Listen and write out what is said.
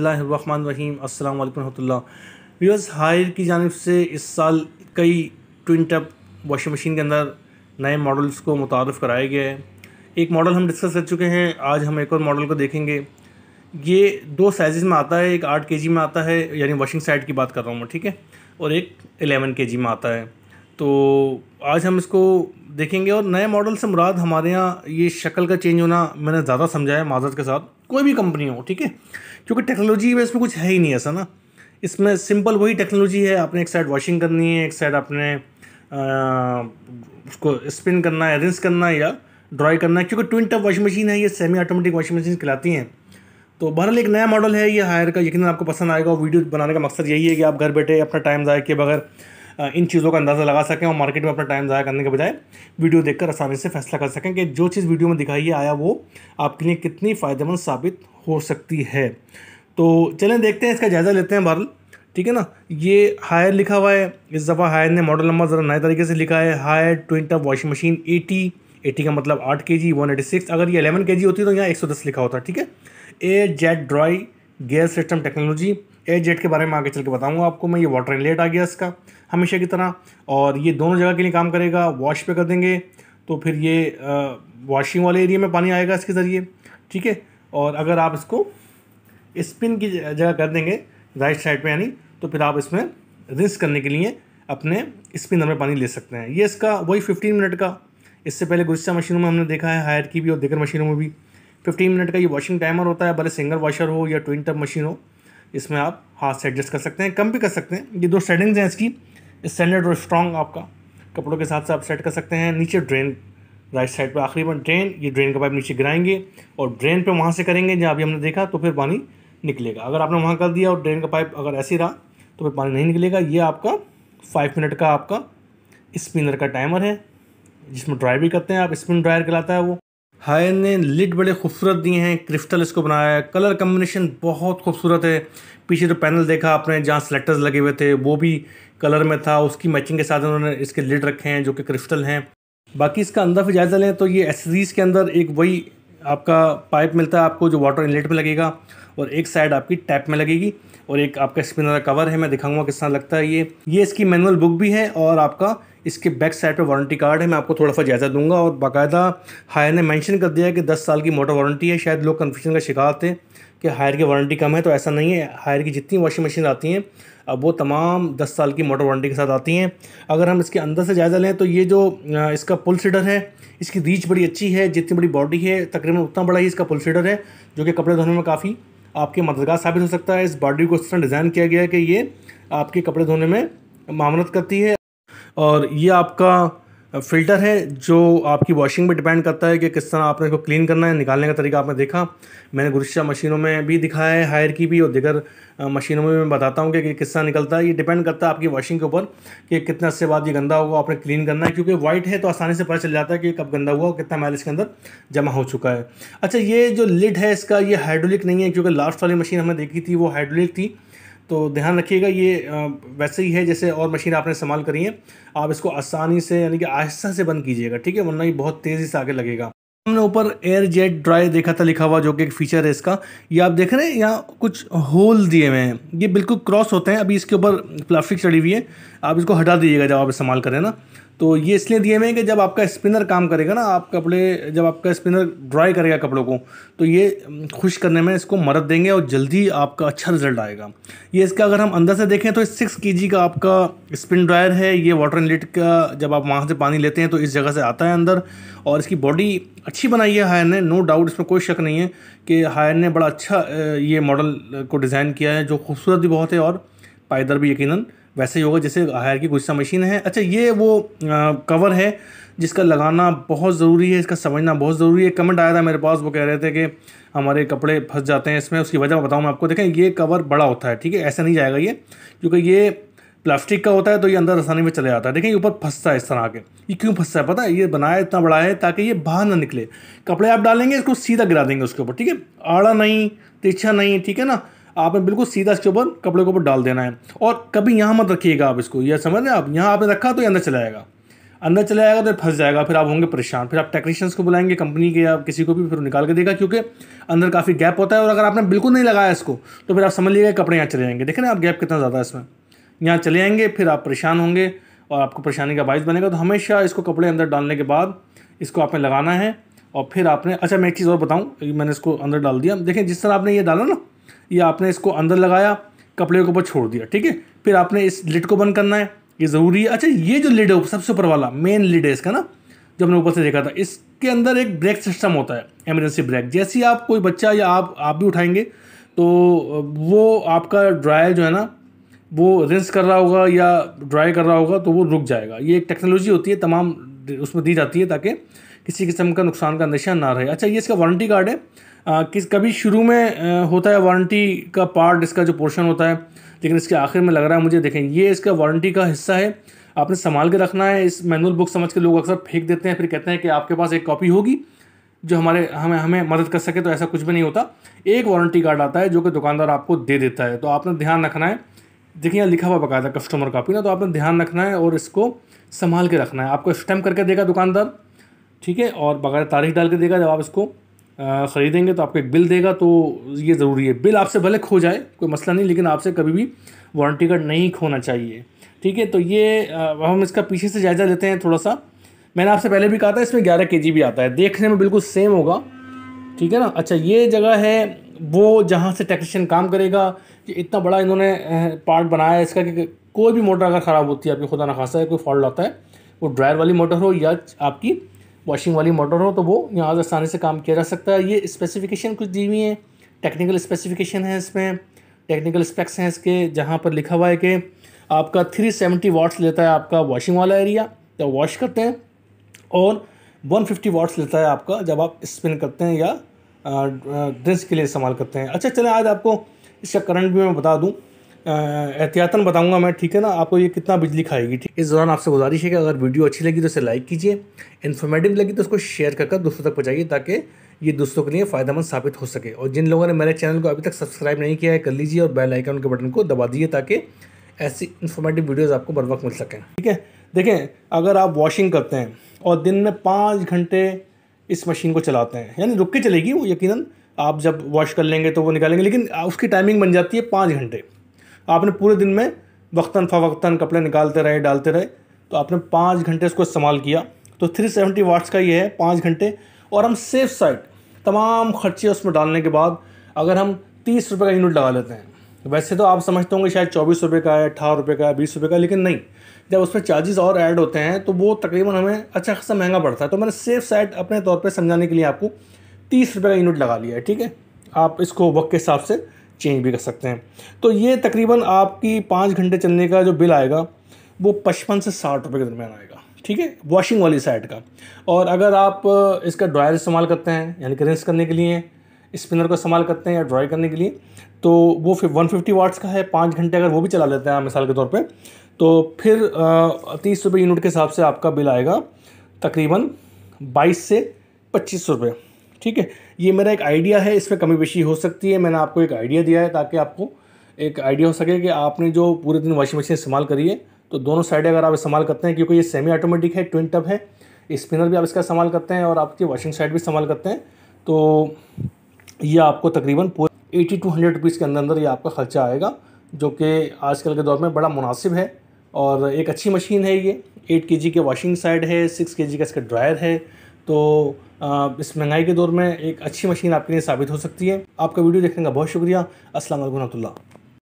रहीम अस्सलाम वालेकुम viewers higher की जानब से इस साल कई ट्विन टप वॉशिंग मशीन के अंदर नए मॉडल्स को मुतारफ़ कराया गया है एक मॉडल हम डिस्कस कर चुके हैं आज हम एक और मॉडल को देखेंगे ये दो साइज़ में आता है एक आठ के में आता है यानी वॉशिंग साइड की बात कर रहा हूँ मैं ठीक है और एक एलेवन के में आता है तो आज हम इसको देखेंगे और नए मॉडल से मुराद हमारे यहाँ ये शक्ल का चेंज होना मैंने ज़्यादा समझा है माजद के साथ कोई भी कंपनी हो ठीक है क्योंकि टेक्नोलॉजी में इसमें कुछ है ही नहीं ऐसा ना इसमें सिंपल वही टेक्नोलॉजी है आपने एक साइड वॉशिंग करनी है एक साइड आपने उसको स्पिन करना है रिंस करना है या ड्राई करना है क्योंकि ट्विन टप वॉशिंग मशीन है ये सेमी ऑटोमेटिक वॉशिंग मशीन कहलाती हैं तो बहरहाल एक नया मॉडल है ये हायर का यकीन आपको पसंद आएगा वीडियो बनाने का मकसद यही है कि आप घर बैठे अपना टाइम ज़ाय के बगैर इन चीज़ों का अंदाज़ा लगा सकें और मार्केट में अपना टाइम ज़ाया करने के बजाय वीडियो देखकर आसानी से फैसला कर सकें कि जो चीज़ वीडियो में दिखाई है आया वो आपके लिए कितनी फ़ायदेमंद साबित हो सकती है तो चलें देखते हैं इसका जायज़ा लेते हैं बहरल ठीक है ना ये हायर लिखा हुआ है इस दफ़ा हायर ने मॉडल नंबर ज़रा नए तरीके से लिखा है हायर ट्वेंटा वॉशिंग मशीन एटी एटी का मतलब आठ के जी वन एटी सिक्स अगर ये अलेवन के जी होती तो यहाँ एक सौ दस लिखा होता ठीक है air jet dry gas system technology air jet के बारे में आगे चल के बताऊँगा आपको मैं ये वाटर इनलेट आ गया इसका हमेशा की तरह और ये दोनों जगह के लिए काम करेगा वॉश पे कर देंगे तो फिर ये वॉशिंग वाले एरिया में पानी आएगा इसके ज़रिए ठीक है और अगर आप इसको स्पिन की जगह कर देंगे राइट साइड पे यानी तो फिर आप इसमें रिंस करने के लिए अपने स्पिनर में पानी ले सकते हैं ये इसका वही फिफ्टीन मिनट का इससे पहले गुस्सा मशीनों में हमने देखा है हायर की भी और देकर मशीनों में भी फिफ्टीन मिनट का ये वॉशिंग टाइमर होता है भले सिंगल वॉशर हो या ट्विन टब मशीन हो इसमें आप हाथ से एडजस्ट कर सकते हैं कम भी कर सकते हैं ये दो सेटिंग्स हैं इसकी स्टैंडर्ड और स्ट्रॉन्ग आपका कपड़ों के साथ से आप सेट कर सकते हैं नीचे ड्रेन राइट साइड पर आखिरी बार ड्रेन ये ड्रेन का पाइप नीचे गिराएंगे और ड्रेन पे वहाँ से करेंगे जहाँ अभी हमने देखा तो फिर पानी निकलेगा अगर आपने वहाँ कर दिया और ड्रेन का पाइप अगर ऐसे रहा तो फिर पानी नहीं निकलेगा ये आपका फाइव मिनट का आपका स्पिनर का टाइमर है जिसमें ड्राई भी करते हैं आप स्पिन ड्रायर कहलाता है वो हाय ने लिड बड़े खूबसूरत दिए हैं क्रिस्टल इसको बनाया है कलर कम्बिनेशन बहुत खूबसूरत है पीछे जो पैनल देखा आपने जहाँ सेलेक्टर्स लगे हुए थे वो भी कलर में था उसकी मैचिंग के साथ उन्होंने इसके लिड रखे हैं जो कि क्रिस्टल हैं बाकी इसका अंदर फिर जायज़ा लें तो ये एसरीज़ के अंदर एक वही आपका पाइप मिलता है आपको जो वाटर इनलेट में लगेगा और एक साइड आपकी टैप में लगेगी और एक आपका स्पिनर का कवर है मैं दिखाऊंगा किस तरह लगता है ये ये इसकी मैनुअल बुक भी है और आपका इसके बैक साइड पर वारंटी कार्ड है मैं आपको थोड़ा सा जायज़ा दूंगा और बाकायदा हायर ने मेंशन कर दिया है कि 10 साल की मोटर वारंटी है शायद लोग कन्फ्यूजन का शिकार थे कि हायर की वारंटी कम है तो ऐसा नहीं है हायर की जितनी वॉशिंग मशीन आती हैं अब वो तमाम 10 साल की मोटर वारंटी के साथ आती हैं अगर हम इसके अंदर से जायज़ा लें तो ये जो इसका पुल सीडर है इसकी रीच बड़ी अच्छी है जितनी बड़ी बॉडी है तकरीबन उतना बड़ा ही इसका पुल सीडर है जो कि कपड़े धोने में काफ़ी आपके मददगार साबित हो सकता है इस बॉडी को इस तरह डिज़ाइन किया गया है कि ये आपके कपड़े धोने में मामनत करती है और ये आपका फ़िल्टर है जो आपकी वॉशिंग पर डिपेंड करता है कि किस तरह आपने इसको क्लीन करना है निकालने का तरीका आपने देखा मैंने गुरुशा मशीनों में भी दिखाया है हायर की भी और दिगर मशीनों में मैं बताता हूँ कि किस तरह निकलता है ये डिपेंड करता है आपकी वॉशिंग के ऊपर कि कितना अच्छे बाद ये गंदा होगा आपने क्लीन करना है क्योंकि वाइट है तो आसानी से पता चल जाता है कि कब गंदा हुआ और कितना मैल इसके अंदर जमा हो चुका है अच्छा ये जो लिड है इसका ये हाइड्रोलिक नहीं है क्योंकि लास्ट वाली मशीन हमने देखी थी वो हाइड्रोलिक थी तो ध्यान रखिएगा ये वैसे ही है जैसे और मशीन आपने इस्तेमाल करी है आप इसको आसानी से यानी कि आहिस्ता से बंद कीजिएगा ठीक है वरना ये बहुत तेज़ी से आगे लगेगा हमने ऊपर एयर जेट ड्राई देखा था लिखा हुआ जो कि एक फीचर है इसका ये आप देख रहे हैं यहाँ कुछ होल दिए हुए हैं ये बिल्कुल क्रॉस होते हैं अभी इसके ऊपर प्लास्टिक चढ़ी हुई है आप इसको हटा दीजिएगा जब आप इस्तेमाल करें ना तो ये इसलिए दिए हुए हैं कि जब आपका स्पिनर काम करेगा ना आप कपड़े जब आपका स्पिनर ड्राई करेगा कपड़ों को तो ये खुश करने में इसको मदद देंगे और जल्दी आपका अच्छा रिजल्ट आएगा ये इसका अगर हम अंदर से देखें तो सिक्स के का आपका स्पिन ड्रायर है ये वाटर इनलेट का जब आप वहाँ से पानी लेते हैं तो इस जगह से आता है अंदर और इसकी बॉडी अच्छी बनाई है हायर ने नो डाउट इसमें कोई शक नहीं है कि हायर ने बड़ा अच्छा ये मॉडल को डिज़ाइन किया है जो खूबसूरत भी बहुत है और पायदर भी यकीनन वैसे ही होगा जैसे हायर की गुस्सा मशीन है अच्छा ये वो आ, कवर है जिसका लगाना बहुत ज़रूरी है इसका समझना बहुत ज़रूरी है कमेंट आया था मेरे पास वो कह रहे थे कि हमारे कपड़े फंस जाते हैं इसमें उसकी वजह बताऊँ मैं आपको देखें ये कवर बड़ा होता है ठीक है ऐसा नहीं जाएगा ये क्योंकि ये प्लास्टिक का होता है तो ये अंदर आसानी में चले जाता है देखिए ऊपर फंसता है इस तरह के ये क्यों फंसता है पता है ये बनाया इतना बड़ा है ताकि ये बाहर ना निकले कपड़े आप डालेंगे इसको सीधा गिरा देंगे उसके ऊपर ठीक है आड़ा नहीं तिरछा नहीं ठीक है ना आपने बिल्कुल सीधा इसके ऊपर कपड़े के ऊपर डाल देना है और कभी यहाँ मत रखिएगा आप इसको यह समझ रहे आप यहाँ आपने रखा तो ये अंदर चला जाएगा अंदर चला जाएगा तो फंस जाएगा फिर आप होंगे परेशान फिर आप टेक्नीशियंस को बुलाएंगे कंपनी के या किसी को भी फिर निकाल के देगा क्योंकि अंदर काफ़ी गैप होता है और अगर आपने बिल्कुल नहीं लगाया इसको तो फिर आप समझ लीजिएगा कपड़े यहाँ चले जाएंगे देखें ना आप गैप कितना ज़्यादा है इसमें यहाँ चले जाएंगे फिर आप परेशान होंगे और आपको परेशानी का बायस बनेगा तो हमेशा इसको कपड़े अंदर डालने के बाद इसको आपने लगाना है और फिर आपने अच्छा मैं एक चीज़ और बताऊँ मैंने इसको अंदर डाल दिया देखें जिस तरह आपने ये डाला ना ये आपने इसको अंदर लगाया कपड़े के ऊपर छोड़ दिया ठीक है फिर आपने इस लिड को बंद करना है ये ज़रूरी है अच्छा ये जो लिड है सबसे ऊपर वाला मेन लिड है इसका ना जो हमने ऊपर से देखा था इसके अंदर एक ब्रेक सिस्टम होता है एमरजेंसी ब्रेक जैसे ही आप कोई बच्चा या आप आप भी उठाएंगे तो वो आपका ड्रायर जो है ना वो रिंस कर रहा होगा या ड्राई कर रहा होगा तो वो रुक जाएगा ये एक टेक्नोलॉजी होती है तमाम उसमें दी जाती है ताकि किसी किस्म का नुकसान का नशा ना रहे अच्छा ये इसका वारंटी कार्ड है आ, किस कभी शुरू में आ, होता है वारंटी का पार्ट इसका जो पोर्शन होता है लेकिन इसके आखिर में लग रहा है मुझे देखें ये इसका वारंटी का हिस्सा है आपने संभाल के रखना है इस मैनुअल बुक समझ के लोग अक्सर फेंक देते हैं फिर कहते हैं कि आपके पास एक कॉपी होगी जो हमारे हमें हमें मदद कर सके तो ऐसा कुछ भी नहीं होता एक वारंटी कार्ड आता है जो कि दुकानदार आपको दे देता है तो आपने ध्यान रखना है देखिए यहाँ लिखा हुआ बकायदा कस्टमर कापी ना तो आपने ध्यान रखना है और इसको संभाल के रखना है आपको स्टैम्प करके देगा दुकानदार ठीक है और बगैर तारीख डाल के देगा जब आप इसको ख़रीदेंगे तो आपको एक बिल देगा तो ये ज़रूरी है बिल आपसे भले खो जाए कोई मसला नहीं लेकिन आपसे कभी भी वारंटी कार्ड नहीं खोना चाहिए ठीक है तो ये आ, हम इसका पीछे से जायज़ा लेते हैं थोड़ा सा मैंने आपसे पहले भी कहा था इसमें ग्यारह के भी आता है देखने में बिल्कुल सेम होगा ठीक है ना अच्छा ये जगह है वो जहाँ से टेक्नीशियन काम करेगा कि इतना बड़ा इन्होंने पार्ट बनाया है इसका कि कोई भी मोटर अगर ख़राब होती है आपकी खुदा ना खासा है कोई फॉल्ट आता है वो ड्रायर वाली मोटर हो या आपकी वॉशिंग वाली मोटर हो तो वो यहाँ से आसानी से काम किया जा सकता है ये स्पेसिफिकेशन कुछ दी हुई हैं टेक्निकल स्पेसिफिकेशन है इसमें टेक्निकल स्पेक्स हैं इसके जहाँ पर लिखा हुआ है कि आपका 370 सेवेंटी वाट्स लेता है आपका वॉशिंग वाला एरिया जब वॉश करते हैं और 150 फिफ्टी वाट्स लेता है आपका जब आप स्पिन करते हैं या ड्रिंक्स के लिए इस्तेमाल करते हैं अच्छा चले आज आपको इसका करंट भी मैं बता दूँ एहतियातन बताऊंगा मैं ठीक है ना आपको ये कितना बिजली खाएगी ठीक इस दौरान आपसे गुजारिश है कि अगर वीडियो अच्छी लगी तो इसे लाइक कीजिए इन्फॉर्मेटिव लगी तो उसको शेयर कर कर दोस्तों तक पहुँचाइए ताकि ये दोस्तों के लिए फ़ायदेमंद साबित हो सके और जिन लोगों ने मेरे चैनल को अभी तक सब्सक्राइब नहीं किया है कर लीजिए और बेल आइकन के बटन को दबा दीजिए ताकि ऐसी इन्फॉर्मेटिव वीडियोज़ आपको बर वक्त मिल सकें ठीक है देखें अगर आप वॉशिंग करते हैं और दिन में पाँच घंटे इस मशीन को चलाते हैं यानी रुक के चलेगी वो यकीन आप जब वॉश कर लेंगे तो वो निकालेंगे लेकिन उसकी टाइमिंग बन जाती है पाँच घंटे आपने पूरे दिन में वक्ता फ़वक्ता कपड़े निकालते रहे डालते रहे तो आपने पाँच घंटे उसको इस्तेमाल किया तो थ्री सेवेंटी वाट्स का ये है पाँच घंटे और हम सेफ साइड तमाम खर्चे उसमें डालने के बाद अगर हम तीस रुपये का यूनिट लगा लेते हैं वैसे तो आप समझते होंगे शायद चौबीस रुपये का है अठारह रुपये का है बीस रुपये का लेकिन नहीं जब उसमें चार्जेस और ऐड होते हैं तो वो तकरीबन हमें अच्छा खासा महंगा पड़ता है तो मैंने सेफ साइड अपने तौर पर समझाने के लिए आपको तीस रुपये का यूनिट लगा लिया है ठीक है आप इसको वक्त के हिसाब से चेंज भी कर सकते हैं तो ये तकरीबन आपकी पाँच घंटे चलने का जो बिल आएगा वो पचपन से साठ रुपये के दरमियान आएगा ठीक है वॉशिंग वाली साइड का और अगर आप इसका ड्रायर इस्तेमाल करते हैं यानी कि रिंस करने के लिए स्पिनर को इस्तेमाल करते हैं या ड्राई करने के लिए तो वो फिर वन फिफ्टी वाट्स का है पाँच घंटे अगर वो भी चला लेते हैं मिसाल के तौर पे तो फिर तीस रुपये यूनिट के हिसाब से आपका बिल आएगा तकरीबन बाईस से पच्चीस रुपये ठीक है ये मेरा एक आइडिया है इसमें कमी पेशी हो सकती है मैंने आपको एक आइडिया दिया है ताकि आपको एक आइडिया हो सके कि आपने जो पूरे दिन वॉशिंग मशीन इस्तेमाल करी है तो दोनों साइड अगर आप इस्तेमाल करते हैं क्योंकि ये सेमी ऑटोमेटिक है ट्विन टब है स्पिनर भी आप इसका इस्तेमाल करते हैं और आपकी वॉशिंग साइड भी इस्तेमाल करते हैं तो ये आपको तकरीबन पूरे एटी टू हंड्रेड रुपीज़ के अंदर अंदर ये आपका ख़र्चा आएगा जो कि आजकल के दौर में बड़ा मुनासिब है और एक अच्छी मशीन है ये एट के जी के वॉशिंग साइड है सिक्स के जी का इसका ड्रायर है तो इस महंगाई के दौर में एक अच्छी मशीन आपके लिए साबित हो सकती है आपका वीडियो देखने का बहुत शुक्रिया असल वरहमल